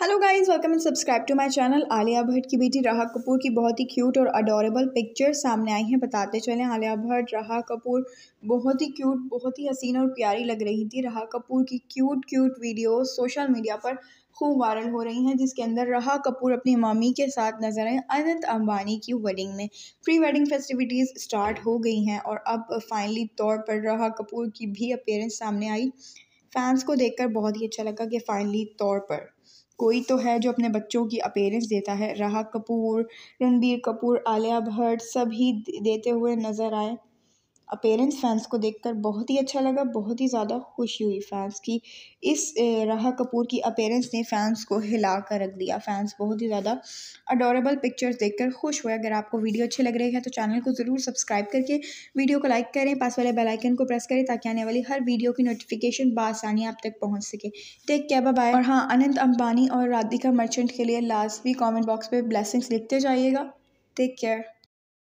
hello guys welcome and subscribe to my channel Alia Bhatt की बेटी राहा कपूर की बहुत ही क्यूट और अडोरेबल पिक्चर सामने आई हैं बताते चले आलिया भट्ट राहा कपूर बहुत ही क्यूट बहुत ही हसीन और प्यारी लग रही थी राहा कपूर की cute cute video social media पर खूब वायरल हो रही हैं जिसके अंदर रहा कपूर अपनी मामी के साथ नजर आए अनंत अंबानी की वेडिंग में प्री वेडिंग फेस्टिविटीज़ स्टार्ट हो गई हैं और अब फाइनली तौर पर रहा कपूर की भी अपेयरेंस सामने आई फैंस को देखकर बहुत ही अच्छा लगा कि फ़ाइनली तौर पर कोई तो है जो अपने बच्चों की अपेयरेंस देता है राह कपूर रणबीर कपूर आलिया भट्ट सभी देते हुए नज़र आए अपेरेंस फैंस को देखकर बहुत ही अच्छा लगा बहुत ही ज़्यादा खुशी हुई फैंस की इस राह कपूर की अपेरेंस ने फैंस को हिला कर रख दिया फैंस बहुत ही ज़्यादा अडोरेबल पिक्चर्स देखकर खुश हुए अगर आपको वीडियो अच्छे लग रहे हैं तो चैनल को ज़रूर सब्सक्राइब करके वीडियो को लाइक करें पास वाले बेलाइकन को प्रेस करें ताकि आने वाली हर वीडियो की नोटिफिकेशन बसानी आप तक पहुँच सके टेक केयर बाय और हाँ अनंत अंबानी और राधिका मर्चेंट के लिए लास्ट भी कॉमेंट बॉक्स पर ब्लैसिंग्स लिखते जाइएगा टेक केयर